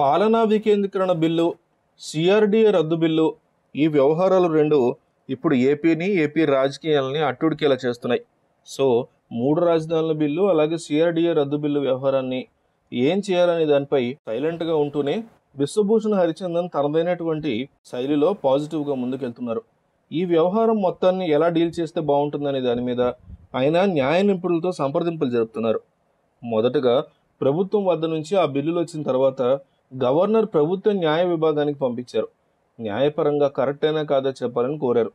పాలనా వికేంద్రీకరణ bill CRDA రద్దు బిల్లు ఈ వ్యవహారాలు రెండు ఇప్పుడు ఏపీని ఏపీ రాజకీయాలని అట్టుడికేలా చేస్తున్నాయి సో మూడు రాజధానుల బిల్లు అలాగే సిఆర్డీఏ రద్దు బిల్లు వ్యవహారాన్ని ఏం చేయాలనే దానిపై సైలెంట్గా ఉంటూనే విశ్వభూషణ్ హరిచందన్ తనదైనటువంటి శైలిలో పాజిటివ్గా ముందుకెళ్తున్నారు ఈ వ్యవహారం మొత్తాన్ని ఎలా డీల్ చేస్తే బాగుంటుందనే దాని మీద ఆయన న్యాయ నిపుణులతో సంప్రదింపులు జరుపుతున్నారు మొదటగా ప్రభుత్వం వద్ద నుంచి ఆ బిల్లులు వచ్చిన తర్వాత గవర్నర్ ప్రభుత్వ న్యాయ విభాగానికి పంపించారు న్యాయపరంగా కరెక్ట్ అయినా కాదా చెప్పాలని కోరారు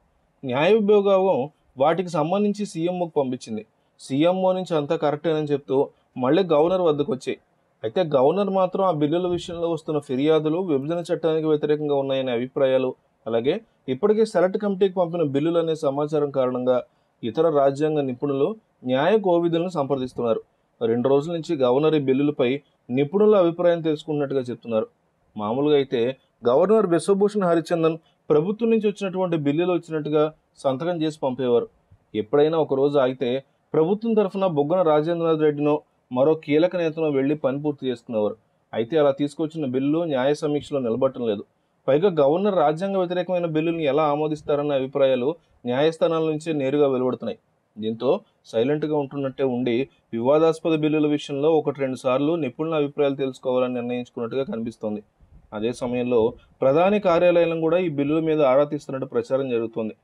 న్యాయ విభాగం వాటికి సంబంధించి సీఎంఓకి పంపించింది సీఎంఓ నుంచి అంతా కరెక్టేనని చెప్తూ మళ్ళీ గవర్నర్ వద్దకు వచ్చాయి అయితే గవర్నర్ మాత్రం ఆ బిల్లుల విషయంలో వస్తున్న ఫిర్యాదులు విభజన చట్టానికి వ్యతిరేకంగా ఉన్నాయనే అభిప్రాయాలు అలాగే ఇప్పటికే సెలెక్ట్ కమిటీకి పంపిన బిల్లులు అనే సమాచారం కారణంగా ఇతర రాజ్యాంగ నిపుణులు న్యాయ కోవిధులను సంప్రదిస్తున్నారు రెండు రోజుల నుంచి గవర్నర్ ఈ బిల్లులపై నిపుణుల అభిప్రాయం తెలుసుకున్నట్టుగా చెప్తున్నారు మామూలుగా అయితే గవర్నర్ బిశ్వభూషణ్ హరిచందన్ ప్రభుత్వం నుంచి వచ్చినటువంటి బిల్లులు వచ్చినట్టుగా సంతకం చేసి పంపేవారు ఎప్పుడైనా ఒకరోజు ఆగితే ప్రభుత్వం తరఫున బొగ్గన రాజేంద్రనాథ్ రెడ్డినో మరో కీలక నేతనో వెళ్ళి పని పూర్తి చేసుకునేవారు అయితే అలా తీసుకొచ్చిన బిల్లు న్యాయ సమీక్షలో నిలబడటం లేదు పైగా గవర్నర్ రాజ్యాంగ వ్యతిరేకమైన బిల్లుని ఎలా ఆమోదిస్తారన్న అభిప్రాయాలు న్యాయస్థానాల నుంచే నేరుగా వెలువడుతున్నాయి దీంతో సైలెంట్గా ఉంటున్నట్టే ఉండి వివాదాస్పద బిల్లుల విషయంలో ఒకటి రెండు సార్లు నిపుణుల అభిప్రాయాలు తెలుసుకోవాలని నిర్ణయించుకున్నట్టుగా కనిపిస్తోంది అదే సమయంలో ప్రధాని కార్యాలయం కూడా ఈ బిల్లుల మీద ఆరా తీస్తున్నట్టు ప్రచారం జరుగుతోంది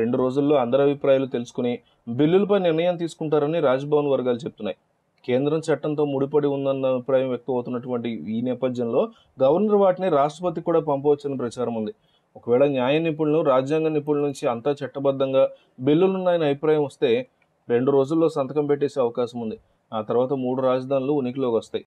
రెండు రోజుల్లో అందరి అభిప్రాయాలు తెలుసుకుని బిల్లులపై నిర్ణయం తీసుకుంటారని రాజ్భవన్ వర్గాలు చెప్తున్నాయి కేంద్రం చట్టంతో ముడిపడి ఉందన్న అభిప్రాయం వ్యక్తమవుతున్నటువంటి ఈ నేపథ్యంలో గవర్నర్ వాటిని రాష్ట్రపతికి కూడా పంపవచ్చని ప్రచారం ఉంది ఒకవేళ న్యాయ నిపుణులు రాజ్యాంగ నిపుణుల నుంచి అంతా చట్టబద్ధంగా బిల్లులున్నాయని అభిప్రాయం వస్తే రెండు రోజుల్లో సంతకం పెట్టేసే అవకాశం ఉంది ఆ తర్వాత మూడు రాజధానులు ఉనికిలోకి వస్తాయి